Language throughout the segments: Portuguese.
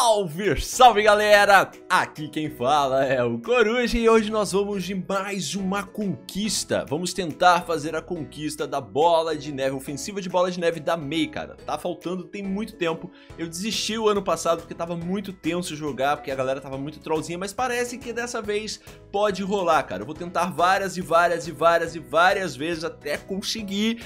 Salve, salve galera! Aqui quem fala é o Coruja e hoje nós vamos de mais uma conquista. Vamos tentar fazer a conquista da bola de neve, ofensiva de bola de neve da MEI, cara. Tá faltando, tem muito tempo. Eu desisti o ano passado porque tava muito tenso jogar, porque a galera tava muito trollzinha, mas parece que dessa vez pode rolar, cara. Eu vou tentar várias e várias e várias e várias vezes até conseguir.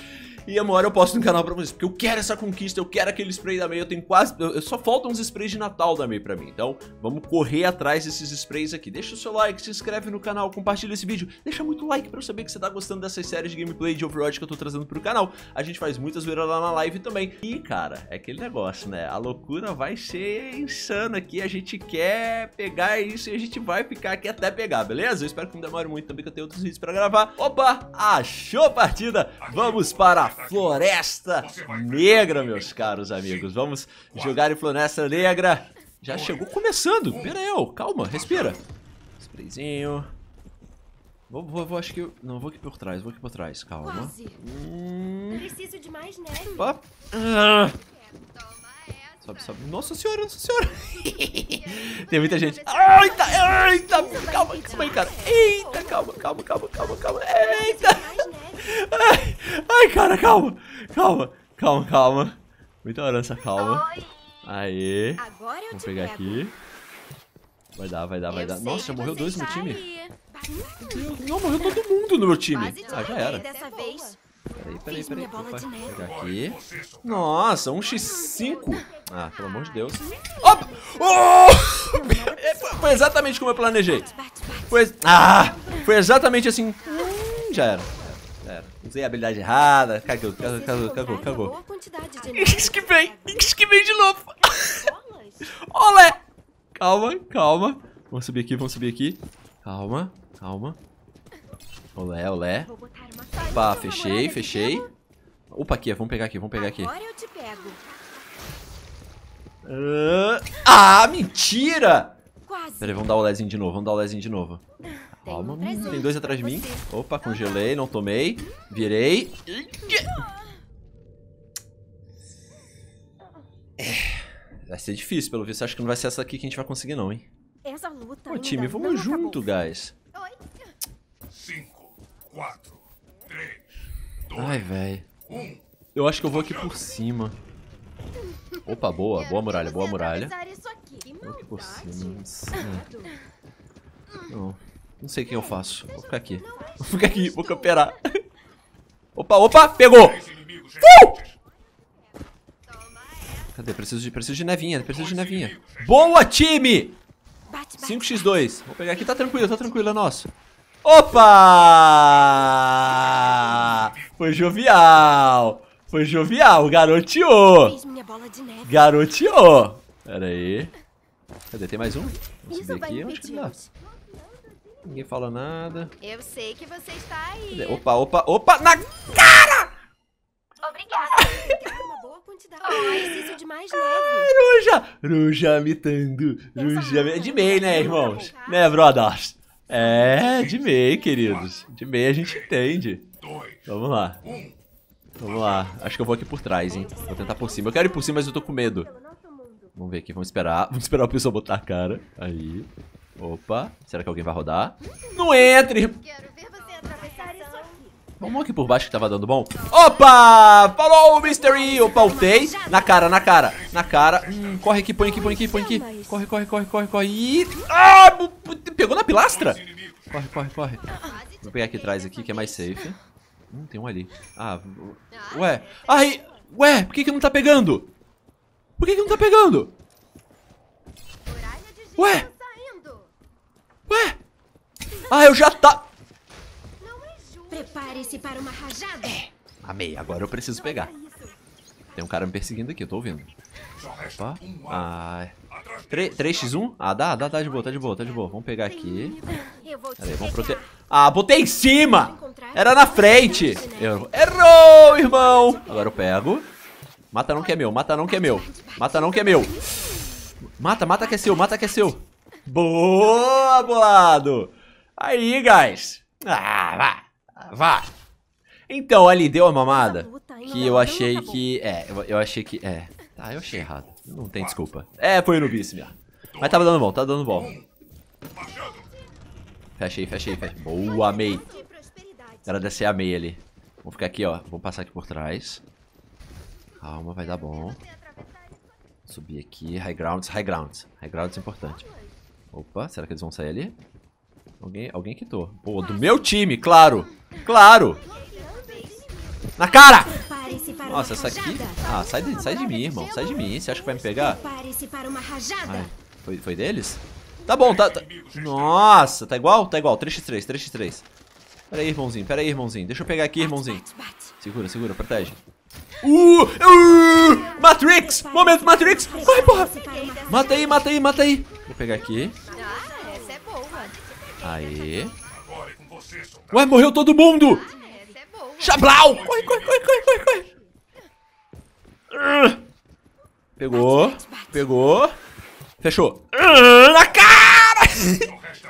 E uma hora eu posto no canal pra vocês, porque eu quero essa conquista, eu quero aquele spray da May, eu tenho quase... Eu, só faltam uns sprays de Natal da May pra mim, então vamos correr atrás desses sprays aqui. Deixa o seu like, se inscreve no canal, compartilha esse vídeo, deixa muito like pra eu saber que você tá gostando dessas séries de gameplay de Overwatch que eu tô trazendo pro canal. A gente faz muitas zoeira lá na live também. E, cara, é aquele negócio, né? A loucura vai ser insana aqui, a gente quer pegar isso e a gente vai ficar aqui até pegar, beleza? Eu espero que não demore muito também, que eu tenho outros vídeos pra gravar. Opa, achou a partida! Vamos para a Floresta Negra, meus caros amigos. Vamos jogar em Floresta Negra. Já chegou começando. Pera aí, ó. calma, respira. Sprayzinho. Vou, vou, vou, acho que... Eu... Não, vou aqui por trás, vou aqui por trás, calma. Hum... Opa. Sobe, sobe. Nossa senhora, nossa senhora. Tem muita gente. Eita, eita. Calma, calma aí, cara. Eita, calma, calma, calma, calma, calma. Eita. Ai, ai, cara, calma. Calma, calma, calma. Muita orança, calma. Oi. Aê. Vamos pegar aqui. Vai dar, vai dar, vai dar. Nossa, morreu dois no time. Meu não, morreu todo mundo no meu time. Ah, já era. Peraí, peraí, peraí. Opa, pegar aqui. Nossa, 1x5. Ah, pelo amor de Deus. Opa! Oh! Foi exatamente como eu planejei. Foi... Ah! Foi exatamente assim. Hum, já era cara. Usei a habilidade errada. Cagou, cagou, cagou, cagou, cagou. que vem, Inks que vem de novo. Olé. Calma, calma. Vamos subir aqui, vamos subir aqui. Calma, calma. Olé, olé. Opa, fechei, fechei. Tá Opa, aqui, vamos pegar aqui, vamos pegar aqui. ah, mentira! Peraí, vamos dar o lezinho de novo, vamos dar o lezinho de novo. Calma, um tem dois atrás de mim. Você. Opa, congelei, não tomei. Virei. É, vai ser difícil, pelo visto. Acho que não vai ser essa aqui que a gente vai conseguir, não, hein? Essa luta Ô, time, vamos junto, guys. Cinco, quatro, três, dois, Ai, velho. Um. Eu acho que eu vou aqui por cima. Opa, boa, boa muralha, boa muralha. Vou aqui por cima. Não. Não sei o que eu faço. Vou ficar aqui. Vou ficar aqui, vou camperar. Opa, opa, pegou! Uh! Cadê? Preciso de, preciso de nevinha, preciso de nevinha. Boa, time! 5x2. Vou pegar aqui, tá tranquilo, tá tranquilo, é nosso. Opa! Foi jovial. Foi jovial, garoteou. Garoteou. Pera aí. Cadê? Tem mais um? Vamos subir aqui. Onde que dá? Ninguém fala nada. Eu sei que você está aí. Opa, opa, opa! Na cara! Obrigada. uma boa quantidade. Oh, preciso de mais leve. Ruja! Ruja mitando. Ruja... É de MEI, né, irmãos? Né, brothers? É, de MEI, queridos. De MEI a gente entende. Vamos lá. Vamos lá. Acho que eu vou aqui por trás, hein. Vou tentar por cima. Eu quero ir por cima, mas eu tô com medo. Vamos ver aqui. Vamos esperar. Vamos esperar o pessoal botar a cara. Aí. Opa, será que alguém vai rodar? Hum. Não entre! Vamos aqui por baixo que tava tá dando bom. Opa! Falou, Mystery! Eu pautei. Na cara, na cara, na cara. Hum, corre aqui, põe aqui, põe aqui, põe aqui. Corre, corre, corre, corre, corre. Ih! Ah! Pegou na pilastra? Corre, corre, corre. Vou pegar aqui atrás aqui, que é mais safe. Hum, tem um ali. Ah, ué. Ai! Ué, por que que não tá pegando? Por que que não tá pegando? Ué! Ah, eu já tá... Prepare-se para uma rajada. É. Amei, agora eu preciso pegar. Tem um cara me perseguindo aqui, eu tô ouvindo. Opa. Ah, 3, é. x 1 Ah, dá, dá, tá de boa, tá de boa, tá de boa. Vamos pegar aqui. Peraí, vamos proteger. Ah, botei em cima! Era na frente! Eu... Errou, irmão! Agora eu pego. Mata não que é meu, mata não que é meu. Mata não que é meu. Mata, mata que é seu, mata que é seu. Boa, bolado! Aí, guys. Ah, vá. Vá. Então, ali deu a mamada que eu tá achei que... É, eu, achei que... É. Ah, eu achei errado. Não tem desculpa. É, foi no bice minha. Mas tava dando bom, tava dando bom. Fechei, fechei, fechei. Boa, amei. Era descer a meia ali. Vou ficar aqui, ó. Vou passar aqui por trás. Calma, vai dar bom. Subir aqui. High grounds, high grounds. High grounds é importante. Opa, será que eles vão sair ali? Alguém, alguém quitou. Pô, do meu time, claro. Claro. Na cara! Nossa, essa aqui... Ah, sai de, sai de mim, irmão. Sai de mim. Você acha que vai me pegar? Ai, foi, foi deles? Tá bom, tá, tá... Nossa, tá igual? Tá igual. 3x3, 3x3. Pera aí, irmãozinho. Pera aí, irmãozinho. Deixa eu pegar aqui, irmãozinho. Segura, segura. Protege. Uh, uh, Matrix! Momento, Matrix! Corre, porra! Mata aí, mata aí, mata aí. Vou pegar aqui. Ah, essa é boa. Aê. É Ué, morreu todo mundo! Ah, é, é Chablau! Corre, corre, corre, corre, corre, corre! Pegou. Pegou. Fechou. Ah, na cara!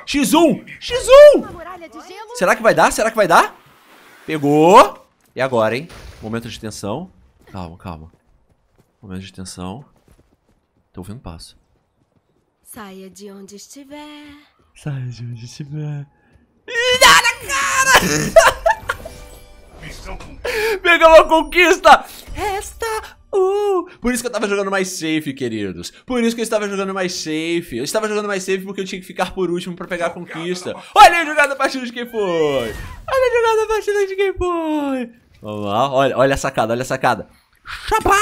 X1! X1! Será que vai dar? Será que vai dar? Pegou. E agora, hein? Momento de tensão. Calma, calma. Momento de tensão. Tô ouvindo passo. Saia de onde estiver. Saia de onde estiver. Dá olha, cara! Pega uma conquista! Resta Uh, por isso que eu tava jogando mais safe, queridos. Por isso que eu estava jogando mais safe. Eu estava jogando mais safe porque eu tinha que ficar por último pra pegar a conquista. Olha a jogada da partida de quem foi. Olha a jogada da partida de quem foi. Vamos lá. Olha, olha a sacada, olha a sacada. Chapau!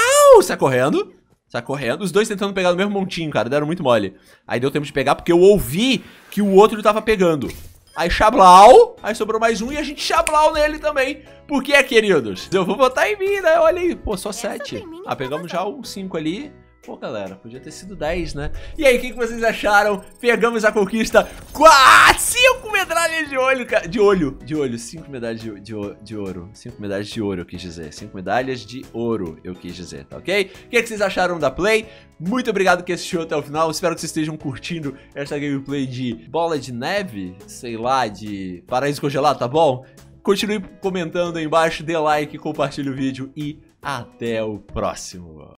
tá correndo. Sai correndo. Os dois tentando pegar no mesmo montinho, cara. Deram muito mole. Aí deu tempo de pegar, porque eu ouvi que o outro tava pegando. Aí chablau. aí sobrou mais um e a gente chablau nele também. Por que, queridos? Eu vou botar em mim, né? Olha aí, pô, só Essa sete. Ah, pegamos já o um cinco ali. Pô, galera, podia ter sido 10, né? E aí, o que, que vocês acharam? Pegamos a conquista. Quatro, cinco medalhas de olho, cara. De olho, de olho. Cinco medalhas de, de, de ouro. Cinco medalhas de ouro, eu quis dizer. Cinco medalhas de ouro, eu quis dizer, tá ok? O que, que vocês acharam da Play? Muito obrigado que assistiu até o final. Espero que vocês estejam curtindo essa gameplay de bola de neve, sei lá, de paraíso congelado, tá bom? Continue comentando aí embaixo, dê like, compartilhe o vídeo e até o próximo.